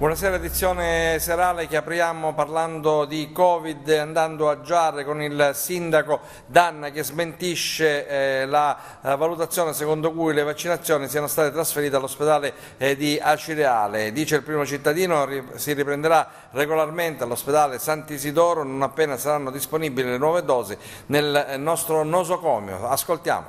Buonasera edizione serale che apriamo parlando di Covid andando a Giarre con il sindaco Danna che smentisce eh, la, la, valutazione secondo cui le vaccinazioni siano state trasferite all'ospedale eh, di Acireale. Dice il primo cittadino ri, si riprenderà regolarmente all'ospedale Sant'Isidoro non appena saranno disponibili le nuove dosi nel eh, nostro nosocomio. Ascoltiamo.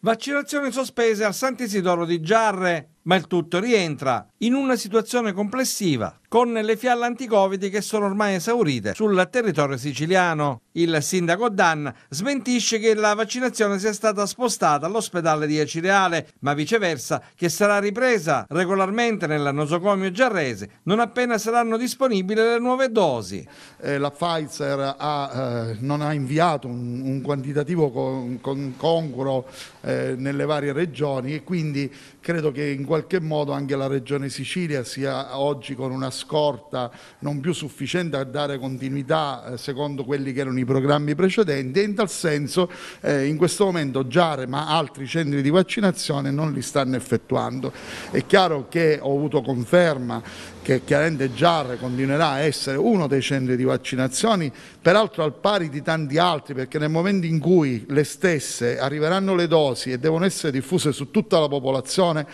Vaccinazioni sospese a Sant'Isidoro di Giarre ma il tutto rientra in una situazione complessiva con le fialle anticovidi che sono ormai esaurite sul territorio siciliano. Il sindaco Dan smentisce che la vaccinazione sia stata spostata all'ospedale di Acireale, ma viceversa che sarà ripresa regolarmente nel nosocomio giarrese non appena saranno disponibili le nuove dosi. Eh, la Pfizer ha, eh, non ha inviato un, un quantitativo con, con congruo eh, nelle varie regioni e quindi credo che in qualche modo anche la regione Sicilia sia oggi con una scorta non più sufficiente a dare continuità eh, secondo quelli che erano i programmi precedenti e in tal senso eh, in questo momento Giare ma altri centri di vaccinazione non li stanno effettuando. È chiaro che ho avuto conferma che chiaramente Giarre continuerà a essere uno dei centri di vaccinazioni, peraltro al pari di tanti altri, perché nel momento in cui le stesse arriveranno le dosi e devono essere diffuse su tutta la popolazione,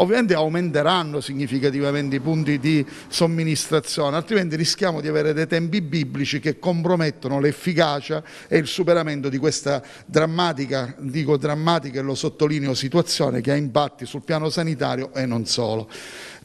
ovviamente aumenteranno significativamente i punti di somministrazione, altrimenti rischiamo di avere dei tempi biblici che compromettono l'efficacia e il superamento di questa drammatica, dico drammatica e lo sottolineo, situazione che ha impatti sul piano sanitario e non solo.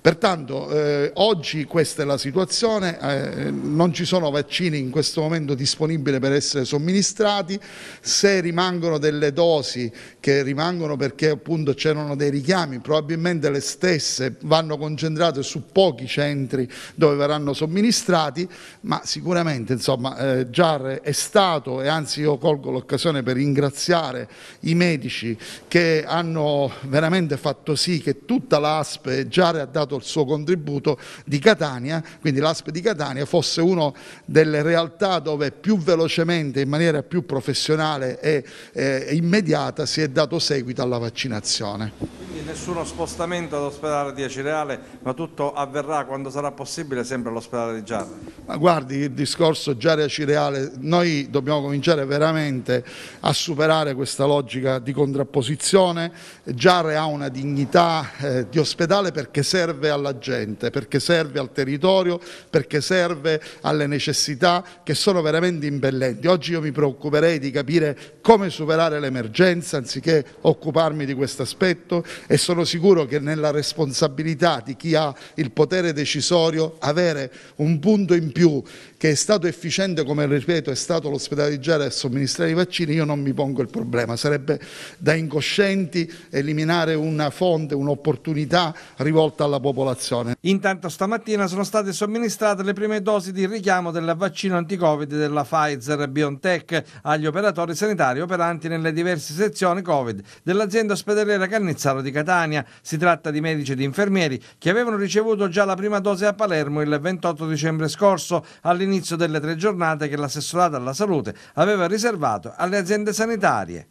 Pertanto eh, oggi questa è la situazione, eh, non ci sono vaccini in questo momento disponibili per essere somministrati, se rimangono delle dosi che rimangono perché appunto c'erano dei richiami, probabilmente le stesse vanno concentrate su pochi centri dove verranno somministrati, ma sicuramente insomma eh, Giarre è stato e anzi io colgo l'occasione per ringraziare i medici che hanno veramente fatto sì che tutta l'ASPE Giarre ha dato dato il suo contributo di Catania, quindi l'ASP di Catania fosse una delle realtà dove più velocemente, in maniera più professionale e eh, immediata si è dato seguito alla vaccinazione. Quindi nessuno spostamento all'ospedale di Acireale, ma tutto avverrà quando sarà possibile sempre all'ospedale di Giarre? Ma guardi, il discorso Giarre Acireale, noi dobbiamo cominciare veramente a superare questa logica di contrapposizione, Giarre ha una dignità eh, di ospedale perché serve serve alla gente, perché serve al territorio, perché serve alle necessità che sono veramente impellenti. Oggi io mi preoccuperei di capire come superare l'emergenza anziché occuparmi di questo aspetto e sono sicuro che nella responsabilità di chi ha il potere decisorio avere un punto in più che è stato efficiente come ripeto è stato l'ospedalizzare e somministrare i vaccini, io non mi pongo il problema, sarebbe da incoscienti eliminare una fonte, un'opportunità rivolta alla popolazione. Intanto stamattina sono state somministrate le prime dosi di richiamo del vaccino anti-Covid della Pfizer BioNTech agli operatori sanitari operanti nelle diverse sezioni Covid dell'azienda ospedaliera Cannizzaro di Catania. Si tratta di medici e di infermieri che avevano ricevuto già la prima dose a Palermo il 28 dicembre scorso all'inizio all'inizio delle tre giornate che l'assessorato alla salute aveva riservato alle aziende sanitarie.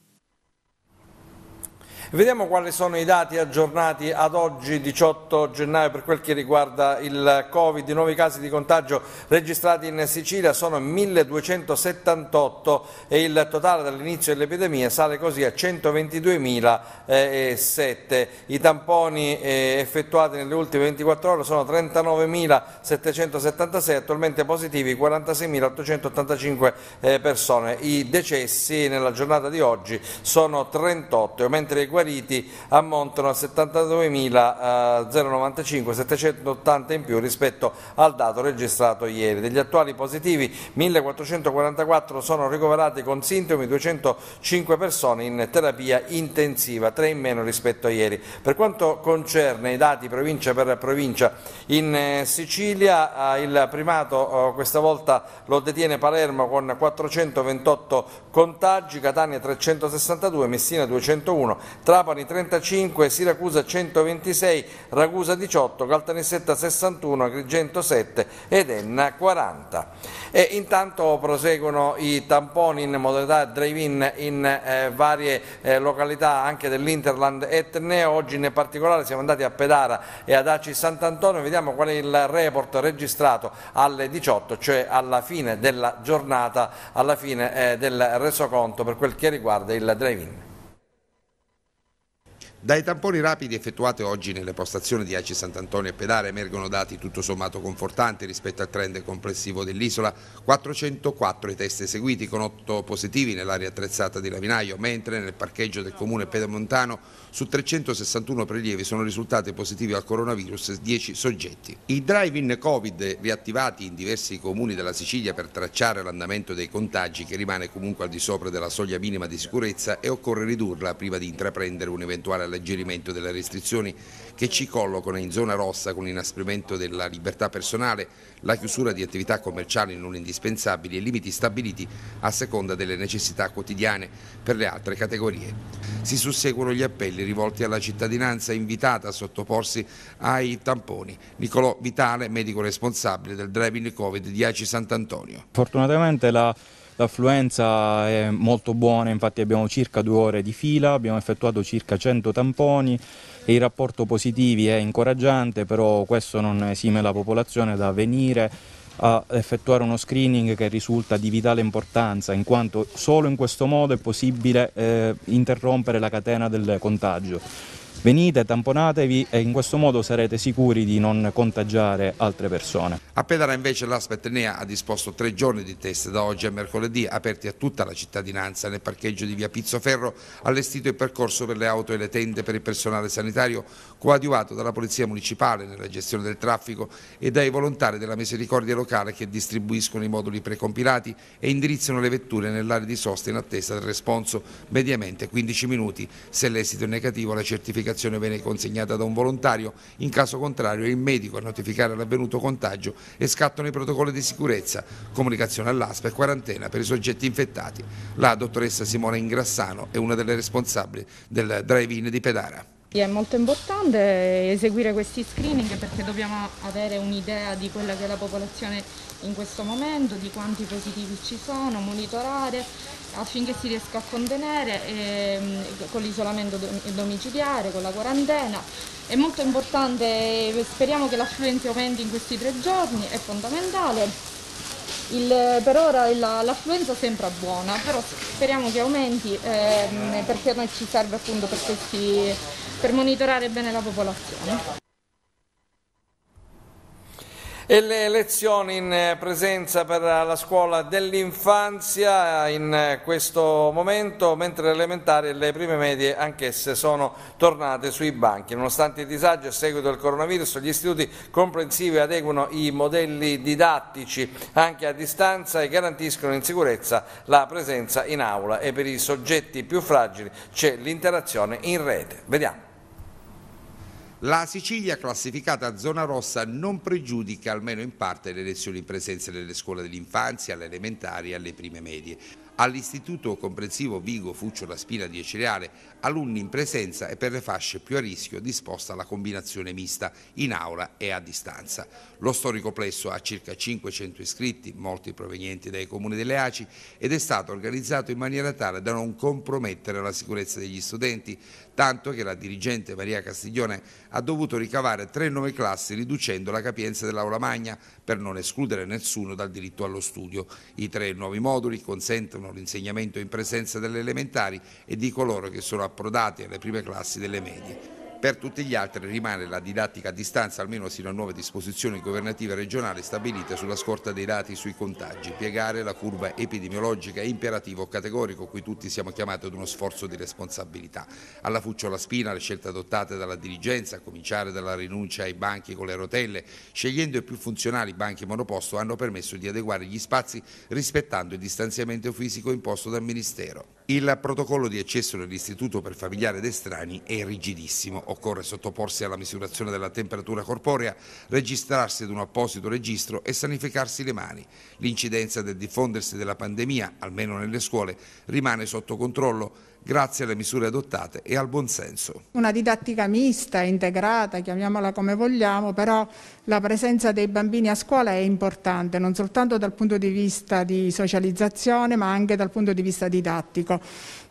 Vediamo quali sono i dati aggiornati ad oggi 18 gennaio per quel che riguarda il Covid. I nuovi casi di contagio registrati in Sicilia sono 1278 e il totale dall'inizio dell'epidemia sale così a 122.007. I tamponi eh, effettuati nelle ultime 24 ore sono 39.776, attualmente positivi 46.885 eh, persone. I decessi nella giornata di oggi sono 38, mentre i guariti pariti ammontano a 72.095, 780 eh, in più rispetto al dato registrato ieri. Degli attuali positivi 1.444 sono ricoverati con sintomi, 205 persone in terapia intensiva, 3 in meno rispetto a ieri. Per quanto concerne i dati provincia per provincia, in eh, Sicilia eh, il primato questa volta lo detiene Palermo con 428 contagi, Catania 362, Messina 201, Trapani 35, Siracusa 126, Ragusa 18, Caltanissetta 61, Agrigento 7 ed Enna 40. E intanto proseguono i tamponi in modalità drive-in in eh, varie eh, località anche dell'Interland Etneo, oggi in particolare siamo andati a Pedara e ad Aci Sant'Antonio, vediamo qual è il report registrato alle 18, cioè alla fine della giornata, alla fine eh, del resoconto per quel che riguarda il drive-in. Dai tamponi rapidi effettuati oggi nelle postazioni di Aci Sant'Antonio e Pedale emergono dati tutto sommato confortanti rispetto al trend complessivo dell'isola, 404 i test eseguiti con 8 positivi nell'area attrezzata di Lavinaio, mentre nel parcheggio del comune pedemontano su 361 prelievi sono risultati positivi al coronavirus 10 soggetti. I drive-in Covid riattivati in diversi comuni della Sicilia per tracciare l'andamento dei contagi che rimane comunque al di sopra della soglia minima di sicurezza e occorre ridurla prima di intraprendere un eventuale all'alleggerimento delle restrizioni che ci collocano in zona rossa con l'inasprimento della libertà personale, la chiusura di attività commerciali non indispensabili e limiti stabiliti a seconda delle necessità quotidiane per le altre categorie. Si susseguono gli appelli rivolti alla cittadinanza invitata a sottoporsi ai tamponi. Nicolò Vitale, medico responsabile del driving Covid di Aci Sant'Antonio. Fortunatamente la l'affluenza è molto buona, infatti abbiamo circa due ore di fila, abbiamo effettuato circa 100 tamponi e il rapporto positivi è incoraggiante, però questo non esime la popolazione da venire a effettuare uno screening che risulta di vitale importanza in quanto solo in questo modo è possibile eh, interrompere la catena del contagio venite, tamponatevi e in questo modo sarete sicuri di non contagiare altre persone. A Pedara invece l'ASPA Etnea ha disposto tre giorni di test da oggi a mercoledì aperti a tutta la cittadinanza nel parcheggio di via Pizzoferro, allestito il percorso per le auto e le tende per il personale sanitario coadiuvato dalla Polizia Municipale nella gestione del traffico e dai volontari della Misericordia Locale che distribuiscono i moduli precompilati e indirizzano le vetture nell'area di sosta in attesa del responso mediamente 15 minuti. Se l'esito è negativo la certificazione medicazione viene consegnata da un volontario, in caso contrario è il medico a notificare l'avvenuto contagio e scattano i protocolli di sicurezza, comunicazione all'ASPA e quarantena per i soggetti infettati. La dottoressa Simona Ingrassano è una delle responsabili del drive-in di Pedara. È molto importante eseguire questi screening perché dobbiamo avere un'idea di quella che è la popolazione in questo momento, di quanti positivi ci sono, monitorare affinché si riesca a contenere ehm, con l'isolamento domiciliare, con la quarantena. È molto importante, eh, speriamo che l'affluenza aumenti in questi tre giorni, è fondamentale. Il, per ora l'affluenza sembra buona, però speriamo che aumenti ehm, perché a noi ci serve appunto per, questi, per monitorare bene la popolazione. E le lezioni in eh, presenza per la scuola dell'infanzia in eh, questo momento, mentre le elementari e le prime medie anch'esse sono tornate sui banchi. Nonostante i disagi a seguito del coronavirus, gli istituti comprensivi adeguano i modelli didattici anche a distanza e garantiscono in sicurezza la presenza in aula e per i soggetti più fragili c'è l'interazione in rete. Vediamo. La Sicilia classificata zona rossa non pregiudica almeno in parte le lezioni in presenza nelle scuole dell'infanzia, alle elementari e alle prime medie all'Istituto Comprensivo Vigo Fuccio La Spina di Cereale, alunni in presenza e per le fasce più a rischio disposta la combinazione mista in aula e a distanza. Lo storico plesso ha circa 500 iscritti, molti provenienti dai comuni delle ACI, ed è stato organizzato in maniera tale da non compromettere la sicurezza degli studenti, tanto che la dirigente Maria Castiglione ha dovuto ricavare tre nuove classi riducendo la capienza dell'aula magna per non escludere nessuno dal diritto allo studio. I tre nuovi moduli consentono l'insegnamento in presenza delle elementari e di coloro che sono a approdati alle prime classi delle medie. Per tutti gli altri rimane la didattica a distanza almeno sino a nuove disposizioni governative regionali stabilite sulla scorta dei dati sui contagi. Piegare la curva epidemiologica è imperativo categorico cui tutti siamo chiamati ad uno sforzo di responsabilità. Alla fucciola spina le scelte adottate dalla dirigenza, a cominciare dalla rinuncia ai banchi con le rotelle, scegliendo i più funzionali banchi monoposto hanno permesso di adeguare gli spazi rispettando il distanziamento fisico imposto dal Ministero. Il protocollo di accesso dell'Istituto per familiari ed estranei è rigidissimo, occorre sottoporsi alla misurazione della temperatura corporea, registrarsi ad un apposito registro e sanificarsi le mani. L'incidenza del diffondersi della pandemia, almeno nelle scuole, rimane sotto controllo grazie alle misure adottate e al buonsenso. Una didattica mista, integrata, chiamiamola come vogliamo, però la presenza dei bambini a scuola è importante, non soltanto dal punto di vista di socializzazione, ma anche dal punto di vista didattico.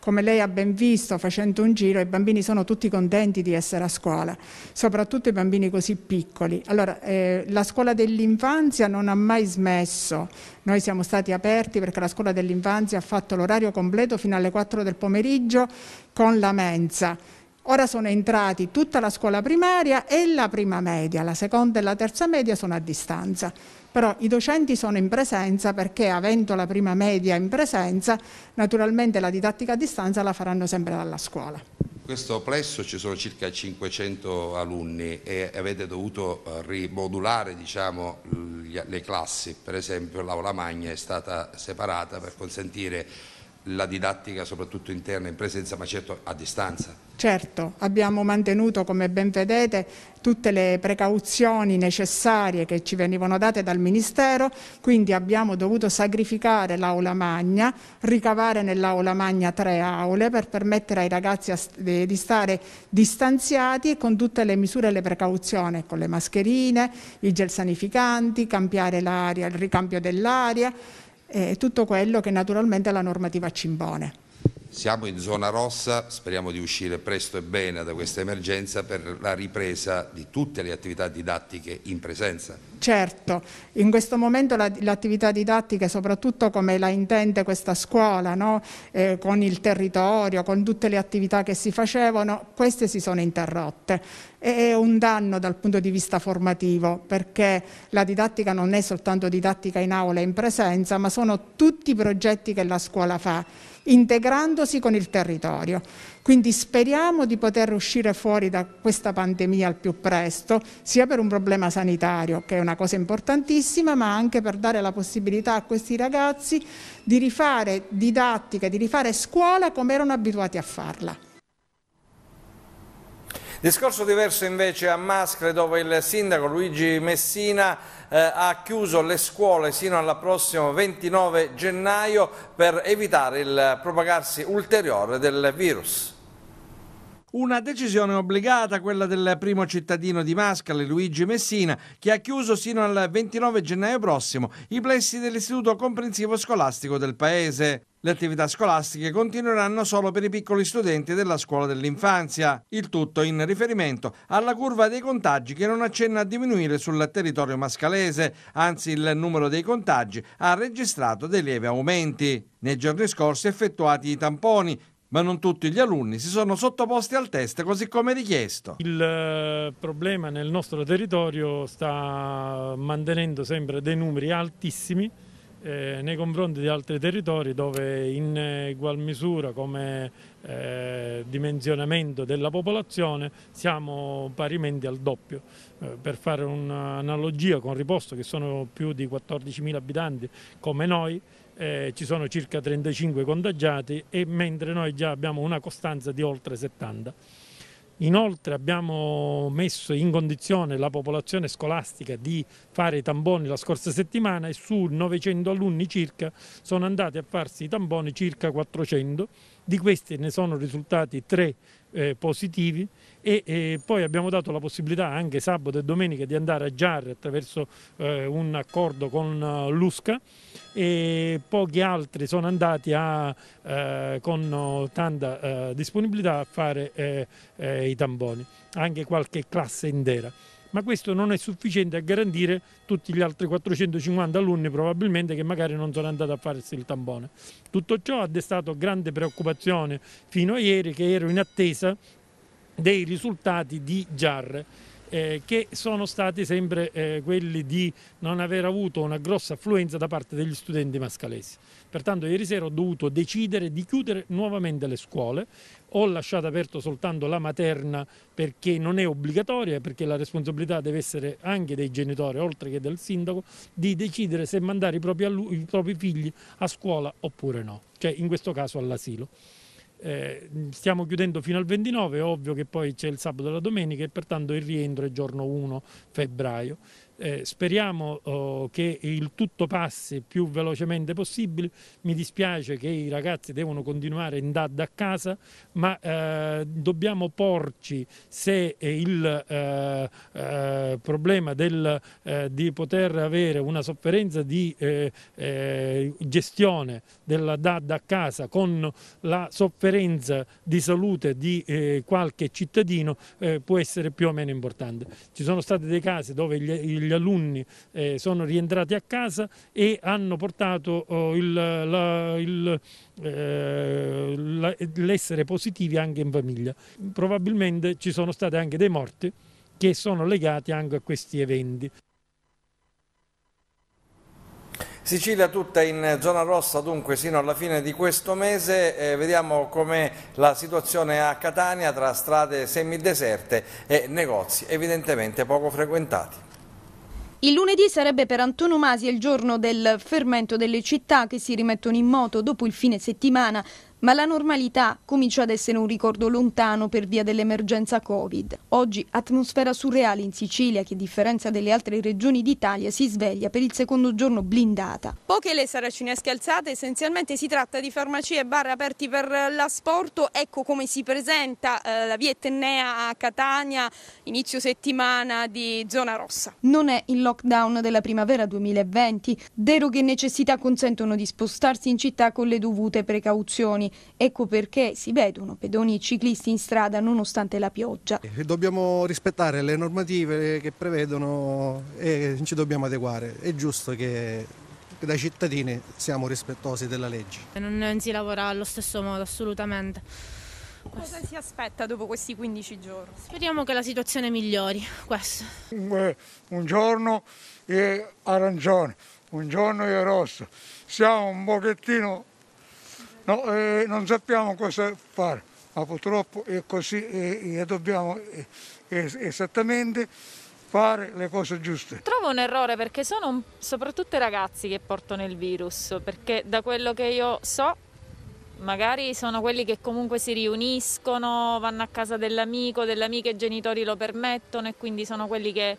Come lei ha ben visto facendo un giro, i bambini sono tutti contenti di essere a scuola, soprattutto i bambini così piccoli. Allora, eh, la scuola dell'infanzia non ha mai smesso. Noi siamo stati aperti perché la scuola dell'infanzia ha fatto l'orario completo fino alle 4 del pomeriggio con la mensa. Ora sono entrati tutta la scuola primaria e la prima media, la seconda e la terza media sono a distanza però i docenti sono in presenza perché avendo la prima media in presenza, naturalmente la didattica a distanza la faranno sempre dalla scuola. In questo plesso ci sono circa 500 alunni e avete dovuto eh, rimodulare diciamo, le classi, per esempio l'aula magna è stata separata per consentire la didattica soprattutto interna in presenza ma certo a distanza. Certo, abbiamo mantenuto come ben vedete tutte le precauzioni necessarie che ci venivano date dal Ministero, quindi abbiamo dovuto sacrificare l'aula magna, ricavare nell'aula magna tre aule per permettere ai ragazzi di stare distanziati e con tutte le misure e le precauzioni, con ecco, le mascherine, i gel sanificanti, cambiare l'aria, il ricambio dell'aria eh, tutto quello che naturalmente la normativa ci impone. Siamo in zona rossa, speriamo di uscire presto e bene da questa emergenza per la ripresa di tutte le attività didattiche in presenza. Certo, in questo momento l'attività didattica, soprattutto come la intende questa scuola, no? eh, con il territorio, con tutte le attività che si facevano, queste si sono interrotte. È un danno dal punto di vista formativo perché la didattica non è soltanto didattica in aula e in presenza, ma sono tutti i progetti che la scuola fa integrandosi con il territorio. Quindi speriamo di poter uscire fuori da questa pandemia al più presto, sia per un problema sanitario, che è una cosa importantissima, ma anche per dare la possibilità a questi ragazzi di rifare didattica, di rifare scuola come erano abituati a farla. Discorso diverso invece a Mascre dove il sindaco Luigi Messina eh, ha chiuso le scuole sino al prossimo 29 gennaio per evitare il propagarsi ulteriore del virus. Una decisione obbligata, quella del primo cittadino di Mascale, Luigi Messina, che ha chiuso sino al 29 gennaio prossimo i plessi dell'istituto comprensivo scolastico del paese. Le attività scolastiche continueranno solo per i piccoli studenti della scuola dell'infanzia, il tutto in riferimento alla curva dei contagi che non accenna a diminuire sul territorio mascalese, anzi il numero dei contagi ha registrato dei lievi aumenti. Nei giorni scorsi effettuati i tamponi, ma non tutti gli alunni si sono sottoposti al test così come richiesto. Il eh, problema nel nostro territorio sta mantenendo sempre dei numeri altissimi eh, nei confronti di altri territori dove in ugual misura come eh, dimensionamento della popolazione siamo parimenti al doppio. Eh, per fare un'analogia con Riposto che sono più di 14.000 abitanti come noi, eh, ci sono circa 35 contagiati e mentre noi già abbiamo una costanza di oltre 70. Inoltre abbiamo messo in condizione la popolazione scolastica di fare i tamboni la scorsa settimana e su 900 alunni circa sono andati a farsi i tamboni circa 400, di questi ne sono risultati 3 eh, positivi e, e, poi abbiamo dato la possibilità anche sabato e domenica di andare a Giarre attraverso eh, un accordo con uh, l'USCA e pochi altri sono andati a, eh, con tanta eh, disponibilità a fare eh, i tamboni, anche qualche classe intera ma questo non è sufficiente a garantire tutti gli altri 450 alunni probabilmente che magari non sono andati a farsi il tampone. Tutto ciò ha destato grande preoccupazione fino a ieri che ero in attesa dei risultati di GIAR eh, che sono stati sempre eh, quelli di non aver avuto una grossa affluenza da parte degli studenti mascalesi. Pertanto ieri sera ho dovuto decidere di chiudere nuovamente le scuole, ho lasciato aperto soltanto la materna perché non è obbligatoria, perché la responsabilità deve essere anche dei genitori, oltre che del sindaco, di decidere se mandare i propri, i propri figli a scuola oppure no, cioè in questo caso all'asilo. Eh, stiamo chiudendo fino al 29, ovvio che poi c'è il sabato e la domenica e pertanto il rientro è giorno 1 febbraio. Eh, speriamo oh, che il tutto passi più velocemente possibile, mi dispiace che i ragazzi devono continuare in DAD a casa, ma eh, dobbiamo porci se eh, il eh, eh, problema del, eh, di poter avere una sofferenza di gestione della DAD a casa con la sofferenza di salute di qualche cittadino può essere più o meno importante. Ci sono stati dei casi dove gli, gli gli alunni eh, sono rientrati a casa e hanno portato oh, eh, l'essere eh, positivi anche in famiglia. Probabilmente ci sono state anche dei morti che sono legati anche a questi eventi. Sicilia tutta in zona rossa dunque sino alla fine di questo mese, eh, vediamo com'è la situazione a Catania tra strade semideserte e negozi evidentemente poco frequentati. Il lunedì sarebbe per antonomasia il giorno del fermento delle città che si rimettono in moto dopo il fine settimana ma la normalità comincia ad essere un ricordo lontano per via dell'emergenza Covid. Oggi atmosfera surreale in Sicilia che, a differenza delle altre regioni d'Italia, si sveglia per il secondo giorno blindata. Poche le saracinesche alzate, essenzialmente si tratta di farmacie e bar aperti per l'asporto. Ecco come si presenta eh, la via Etnea a Catania, inizio settimana di zona rossa. Non è il lockdown della primavera 2020. Deroghe e necessità consentono di spostarsi in città con le dovute precauzioni. Ecco perché si vedono pedoni e ciclisti in strada nonostante la pioggia. Eh, dobbiamo rispettare le normative che prevedono e ci dobbiamo adeguare. È giusto che da cittadini siamo rispettosi della legge. Non, si lavora allo stesso modo, assolutamente. Cosa si aspetta dopo questi 15 giorni? Speriamo che la situazione migliori, questo. Eh, un giorno è arancione, un giorno è rosso. Siamo un pochettino No, eh, non sappiamo cosa fare, ma purtroppo è così e, eh, eh, e dobbiamo eh, esattamente fare le cose giuste. Trovo un errore perché sono un, soprattutto i ragazzi che portano il virus, perché da quello che io so magari sono quelli che comunque si riuniscono, vanno a casa dell'amico, dell'amica, i genitori lo permettono e quindi sono quelli che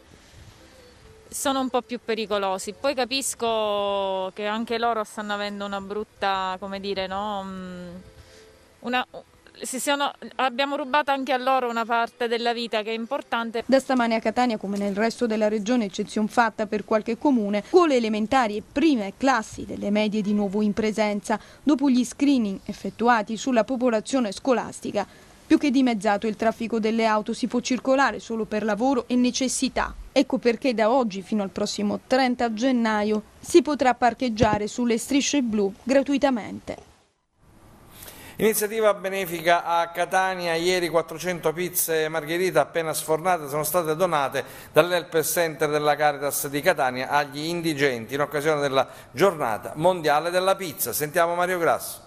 sono un po' più pericolosi. Poi capisco che anche loro stanno avendo una brutta, come dire, no? Mm, una, sono, abbiamo rubato anche a loro una parte della vita che è importante. Da stamane a Catania, come nel resto della regione, eccezion fatta per qualche comune, scuole elementari e prime classi delle medie di nuovo in presenza, dopo gli screening effettuati sulla popolazione scolastica. Più che dimezzato il traffico delle auto si può circolare solo per lavoro e necessità. Ecco perché da oggi fino al prossimo 30 gennaio si potrà parcheggiare sulle strisce blu gratuitamente. Iniziativa benefica a Catania, ieri 400 pizze margherita appena sfornate sono state donate dall'Help Center della Caritas di Catania agli indigenti in occasione della giornata mondiale della pizza. Sentiamo Mario Grasso.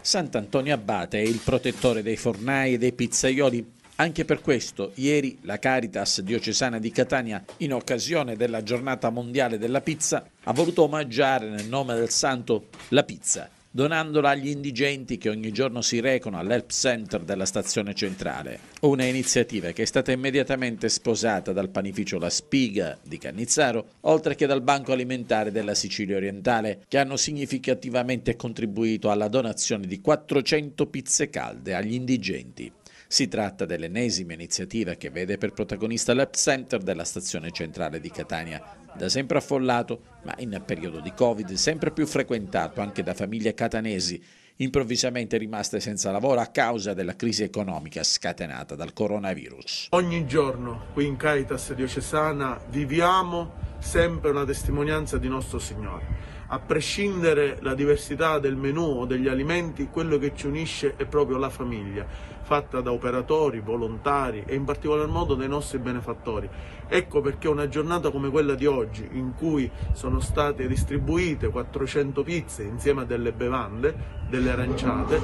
Sant'Antonio Abate è il protettore dei fornai e dei pizzaioli anche per questo, ieri la Caritas diocesana di Catania, in occasione della giornata mondiale della pizza, ha voluto omaggiare nel nome del santo la pizza, donandola agli indigenti che ogni giorno si recano all'Help Center della stazione centrale. Una iniziativa che è stata immediatamente sposata dal panificio La Spiga di Cannizzaro, oltre che dal Banco Alimentare della Sicilia Orientale, che hanno significativamente contribuito alla donazione di 400 pizze calde agli indigenti. Si tratta dell'ennesima iniziativa che vede per protagonista l'app center della stazione centrale di Catania, da sempre affollato, ma in periodo di Covid sempre più frequentato anche da famiglie catanesi, improvvisamente rimaste senza lavoro a causa della crisi economica scatenata dal coronavirus. Ogni giorno qui in Caritas Diocesana viviamo sempre una testimonianza di nostro Signore. A prescindere la diversità del menù o degli alimenti, quello che ci unisce è proprio la famiglia fatta da operatori, volontari e in particolar modo dai nostri benefattori. Ecco perché una giornata come quella di oggi, in cui sono state distribuite 400 pizze insieme a delle bevande, delle aranciate,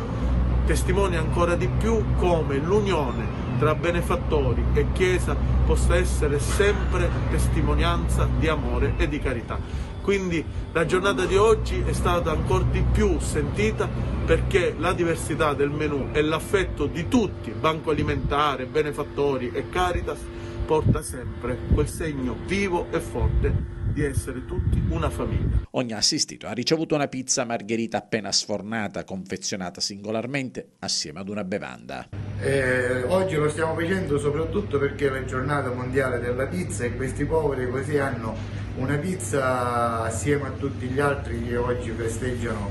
testimonia ancora di più come l'unione tra benefattori e Chiesa possa essere sempre testimonianza di amore e di carità. Quindi la giornata di oggi è stata ancora di più sentita perché la diversità del menù e l'affetto di tutti, Banco Alimentare, Benefattori e Caritas, porta sempre quel segno vivo e forte di essere tutti una famiglia. Ogni assistito ha ricevuto una pizza margherita appena sfornata, confezionata singolarmente assieme ad una bevanda. Eh, oggi lo stiamo facendo soprattutto perché è la giornata mondiale della pizza e questi poveri così hanno una pizza assieme a tutti gli altri che oggi festeggiano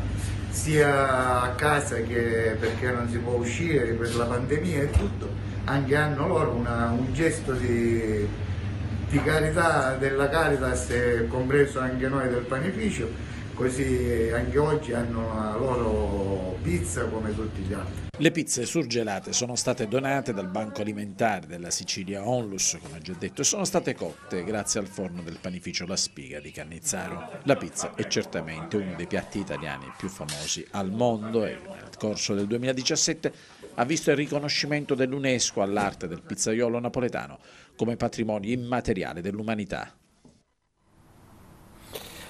sia a casa che perché non si può uscire per la pandemia e tutto, anche hanno loro una, un gesto di di carità della Caritas e compreso anche noi del panificio, così anche oggi hanno la loro pizza come tutti gli altri. Le pizze surgelate sono state donate dal Banco Alimentare della Sicilia Onlus, come già detto, e sono state cotte grazie al forno del panificio La Spiga di Cannizzaro. La pizza è certamente uno dei piatti italiani più famosi al mondo e nel corso del 2017 ha visto il riconoscimento dell'UNESCO all'arte del pizzaiolo napoletano come patrimonio immateriale dell'umanità.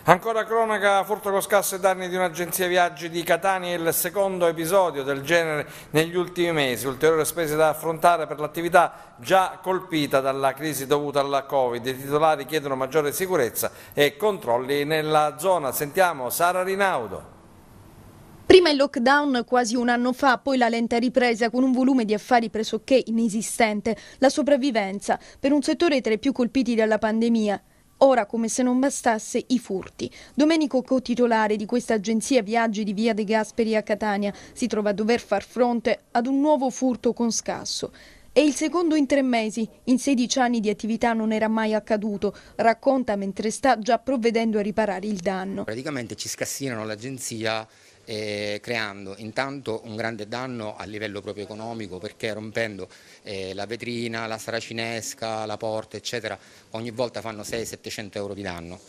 Ancora cronaca, furto con scasso e danni di un'agenzia viaggi di Catania, il secondo episodio del genere negli ultimi mesi, ulteriori spese da affrontare per l'attività già colpita dalla crisi dovuta alla Covid. I titolari chiedono maggiore sicurezza e controlli nella zona. Sentiamo Sara Rinaudo. Prima il lockdown quasi un anno fa, poi la lenta ripresa con un volume di affari pressoché inesistente, la sopravvivenza per un settore tra i più colpiti dalla pandemia. Ora, come se non bastasse, i furti. Domenico co-titolare di questa agenzia viaggi di Via De Gasperi a Catania si trova a dover far fronte ad un nuovo furto con scasso. È il secondo in tre mesi, in 16 anni di attività non era mai accaduto, racconta mentre sta già provvedendo a riparare il danno. Praticamente ci scassinano l'agenzia eh, creando intanto un grande danno a livello proprio economico perché rompendo eh, la vetrina, la saracinesca, la porta eccetera ogni volta fanno 600-700 euro di danno.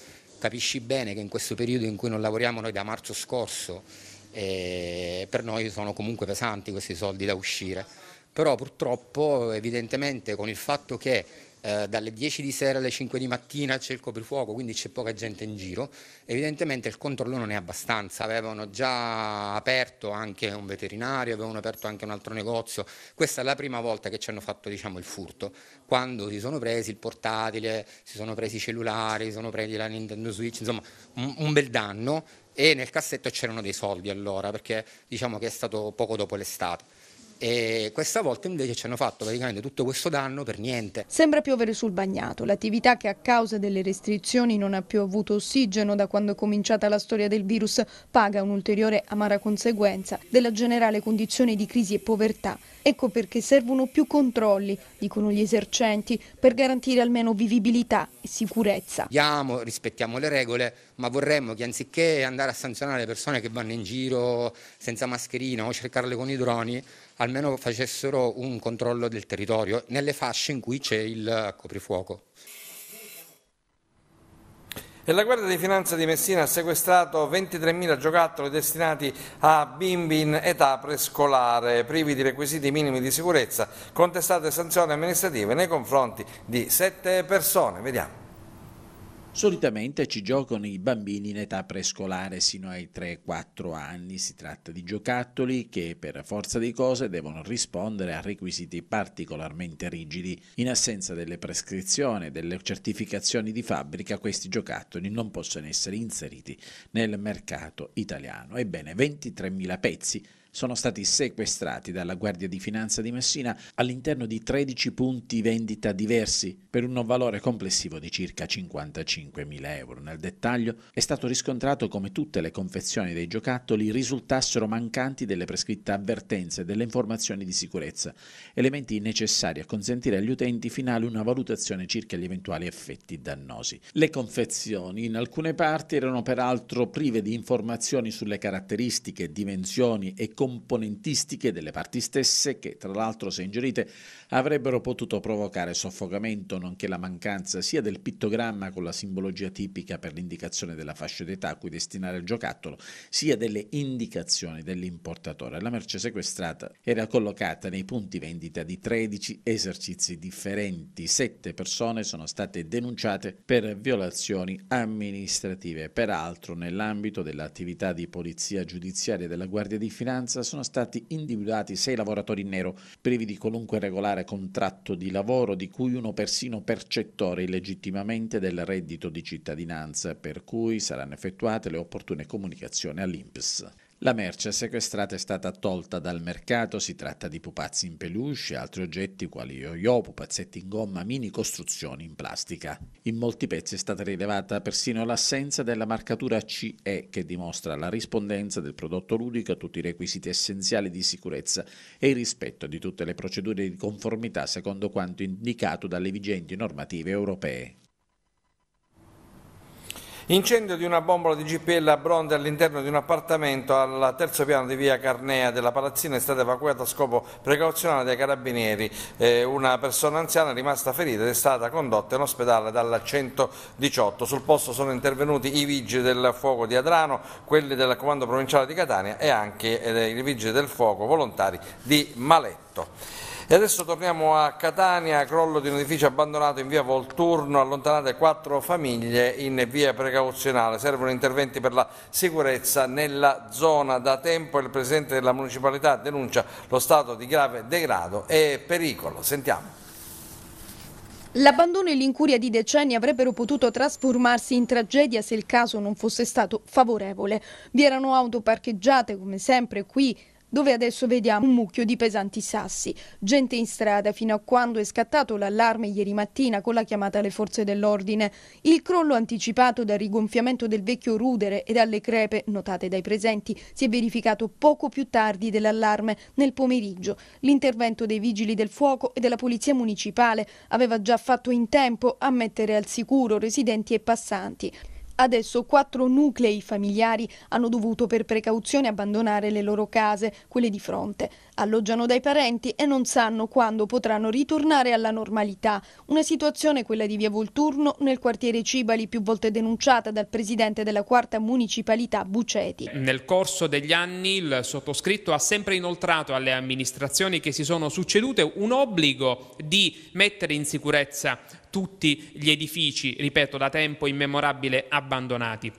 Capisci bene che in questo periodo in cui non lavoriamo noi da marzo scorso eh, per noi sono comunque pesanti questi soldi da uscire però purtroppo evidentemente con il fatto che eh, dalle 10 di sera alle 5 di mattina c'è il coprifuoco, quindi c'è poca gente in giro, evidentemente il controllo non è abbastanza, avevano già aperto anche un veterinario, avevano aperto anche un altro negozio, questa è la prima volta che ci hanno fatto diciamo, il furto, quando si sono presi il portatile, si sono presi i cellulari, si sono presi la Nintendo Switch, insomma un, un bel danno e nel cassetto c'erano dei soldi allora perché diciamo che è stato poco dopo l'estate e questa volta invece ci hanno fatto praticamente tutto questo danno per niente. Sembra piovere sul bagnato, l'attività che a causa delle restrizioni non ha più avuto ossigeno da quando è cominciata la storia del virus paga un'ulteriore amara conseguenza della generale condizione di crisi e povertà. Ecco perché servono più controlli, dicono gli esercenti, per garantire almeno vivibilità e sicurezza. Andiamo, rispettiamo le regole, ma vorremmo che anziché andare a sanzionare le persone che vanno in giro senza mascherina o cercarle con i droni, almeno facessero un controllo del territorio nelle fasce in cui c'è il eh, coprifuoco. E la Guardia di Finanza di Messina ha sequestrato 23.000 giocattoli destinati a bimbi in età prescolare, privi di requisiti minimi di sicurezza, contestate sanzioni amministrative nei confronti di sette persone. Vediamo. Solitamente ci giocano i bambini in età prescolare sino ai 3-4 anni. Si tratta di giocattoli che per forza di cose devono rispondere a requisiti particolarmente rigidi. In assenza delle prescrizioni e delle certificazioni di fabbrica, questi giocattoli non possono essere inseriti nel mercato italiano. Ebbene, 23.000 pezzi sono stati sequestrati dalla Guardia di Finanza di Messina all'interno di 13 punti vendita diversi per un valore complessivo di circa 55.000 euro. Nel dettaglio è stato riscontrato come tutte le confezioni dei giocattoli risultassero mancanti delle prescritte avvertenze e delle informazioni di sicurezza, elementi necessari a consentire agli utenti finali una valutazione circa gli eventuali effetti dannosi. Le confezioni in alcune parti erano peraltro prive di informazioni sulle caratteristiche, dimensioni e componentistiche delle parti stesse che, tra l'altro, se ingerite, avrebbero potuto provocare soffocamento, nonché la mancanza sia del pittogramma con la simbologia tipica per l'indicazione della fascia d'età a cui destinare il giocattolo, sia delle indicazioni dell'importatore. La merce sequestrata era collocata nei punti vendita di 13 esercizi differenti. Sette persone sono state denunciate per violazioni amministrative, peraltro nell'ambito dell'attività di polizia giudiziaria della Guardia di Finanza emergenza sono stati individuati sei lavoratori in nero, privi di qualunque regolare contratto di lavoro, di cui uno persino percettore illegittimamente del reddito di cittadinanza, per cui saranno effettuate le opportune comunicazioni all'INPS. La merce sequestrata è stata tolta dal mercato, si tratta di pupazzi in peluche, altri oggetti quali yo-yo, pupazzetti in gomma, mini costruzioni in plastica. In molti pezzi è stata rilevata persino l'assenza della marcatura CE che dimostra la rispondenza del prodotto ludico a tutti i requisiti essenziali di sicurezza e il rispetto di tutte le procedure di conformità secondo quanto indicato dalle vigenti normative europee. Incendio di una bombola di GPL a Bronte all'interno di un appartamento al terzo piano di via Carnea della palazzina è stata evacuata a scopo precauzionale dai carabinieri. Eh, una persona anziana è rimasta ferita ed è stata condotta in ospedale dal 118. Sul posto sono intervenuti i vigili del fuoco di Adrano, quelli del comando provinciale di Catania e anche eh, i vigili del fuoco volontari di Maletto. E adesso torniamo a Catania, crollo di un edificio abbandonato in via Volturno, allontanate quattro famiglie in via precauzionale. Servono interventi per la sicurezza nella zona. Da tempo il presidente della municipalità denuncia lo stato di grave degrado e pericolo. Sentiamo. L'abbandono e l'incuria di decenni avrebbero potuto trasformarsi in tragedia se il caso non fosse stato favorevole. Vi erano auto parcheggiate, come sempre qui, dove adesso vediamo un mucchio di pesanti sassi. Gente in strada fino a quando è scattato l'allarme ieri mattina con la chiamata alle forze dell'ordine. Il crollo anticipato dal rigonfiamento del vecchio rudere e dalle crepe notate dai presenti si è verificato poco più tardi dell'allarme nel pomeriggio. L'intervento dei vigili del fuoco e della polizia municipale aveva già fatto in tempo a mettere al sicuro residenti e passanti. Adesso quattro nuclei familiari hanno dovuto per precauzione abbandonare le loro case, quelle di fronte. Alloggiano dai parenti e non sanno quando potranno ritornare alla normalità. Una situazione, quella di via Volturno, nel quartiere Cibali, più volte denunciata dal presidente della quarta municipalità Buceti. Nel corso degli anni il sottoscritto ha sempre inoltrato alle amministrazioni che si sono succedute un obbligo di mettere in sicurezza tutti gli edifici, ripeto, da tempo immemorabile abbandonati.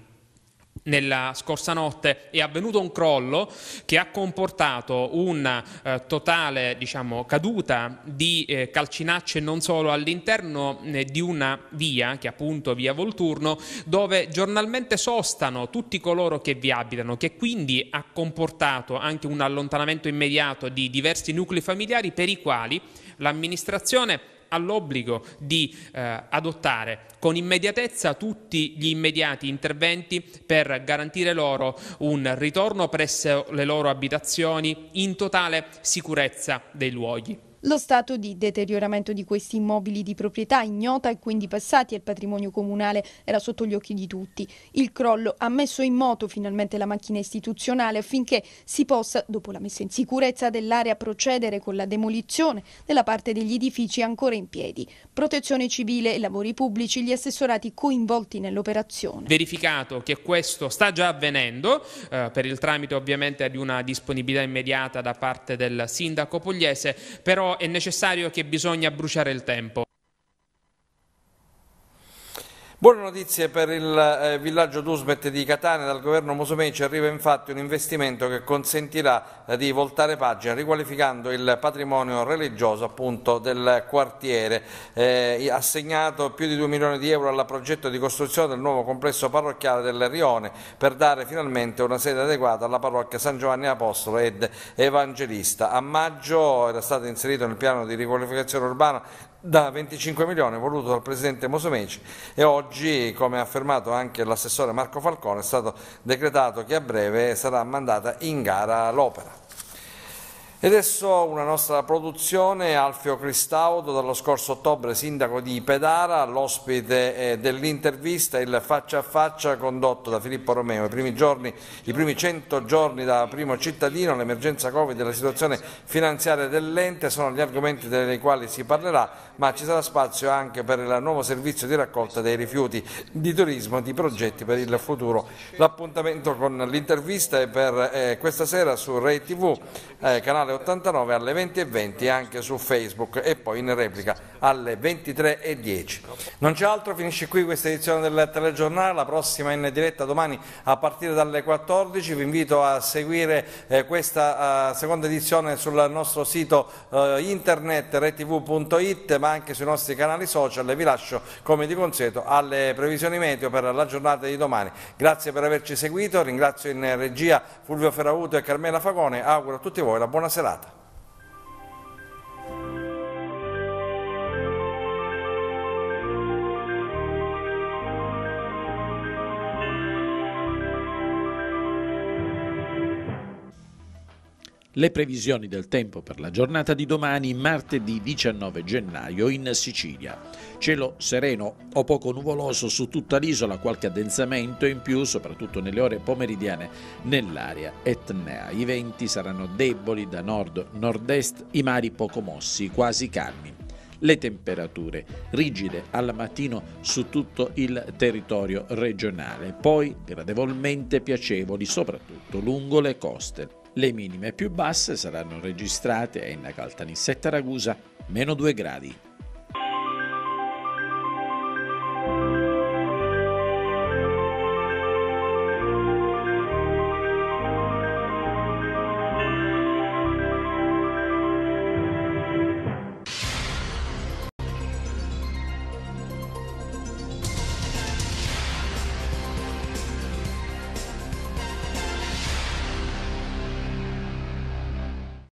Nella scorsa notte è avvenuto un crollo che ha comportato una eh, totale diciamo, caduta di eh, calcinacce non solo all'interno eh, di una via, che è appunto via Volturno, dove giornalmente sostano tutti coloro che vi abitano, che quindi ha comportato anche un allontanamento immediato di diversi nuclei familiari per i quali l'amministrazione all'obbligo di eh, adottare con immediatezza tutti gli immediati interventi per garantire loro un ritorno presso le loro abitazioni in totale sicurezza dei luoghi. Lo stato di deterioramento di questi immobili di proprietà ignota e quindi passati al patrimonio comunale era sotto gli occhi di tutti. Il crollo ha messo in moto finalmente la macchina istituzionale affinché si possa, dopo la messa in sicurezza dell'area, procedere con la demolizione della parte degli edifici ancora in piedi. Protezione civile e lavori pubblici, gli assessorati coinvolti nell'operazione. Verificato che questo sta già avvenendo, eh, per il tramite ovviamente di una disponibilità immediata da parte del sindaco Pugliese, però è necessario che bisogna bruciare il tempo. Buone notizie per il eh, villaggio d'Usbet di Catania, dal governo Musumeci arriva infatti un investimento che consentirà di voltare pagina riqualificando il patrimonio religioso appunto, del quartiere. Eh, assegnato più di 2 milioni di euro al progetto di costruzione del nuovo complesso parrocchiale del Rione per dare finalmente una sede adeguata alla parrocchia San Giovanni Apostolo ed Evangelista. A maggio era stato inserito nel piano di riqualificazione urbana da 25 milioni voluto dal presidente Mosomeci e oggi, come ha affermato anche l'assessore Marco Falcone, è stato decretato che a breve sarà mandata in gara l'opera. Ed adesso una nostra produzione, Alfio Cristaudo, dallo scorso ottobre sindaco di Pedara, l'ospite eh, dell'intervista, il faccia a faccia condotto da Filippo Romeo. I primi, giorni, i primi 100 giorni da primo cittadino, l'emergenza Covid e la situazione finanziaria dell'ente sono gli argomenti dei quali si parlerà, ma ci sarà spazio anche per il nuovo servizio di raccolta dei rifiuti, di turismo, di progetti per il futuro. L'appuntamento con l'intervista è per eh, questa sera su Rai TV, eh, canale canale 89 alle 20.20 20 anche su Facebook e poi in replica alle 23.10. Non c'è altro, finisce qui questa edizione del telegiornale, la prossima in diretta domani a partire dalle 14. Vi invito a seguire eh, questa eh, seconda edizione sul nostro sito eh, internet retv.it ma anche sui nostri canali social e vi lascio come di consueto alle previsioni meteo per la giornata di domani. Grazie per averci seguito, ringrazio in regia Fulvio Ferrauto e Carmela Fagone, auguro a tutti voi la buona serata serata. Le previsioni del tempo per la giornata di domani, martedì 19 gennaio, in Sicilia. Cielo sereno o poco nuvoloso su tutta l'isola, qualche addensamento in più, soprattutto nelle ore pomeridiane, nell'area etnea. I venti saranno deboli da nord-nord-est, i mari poco mossi, quasi calmi le temperature rigide al mattino su tutto il territorio regionale, poi gradevolmente piacevoli soprattutto lungo le coste. Le minime più basse saranno registrate a Innacaltanissetta Ragusa, meno 2 gradi.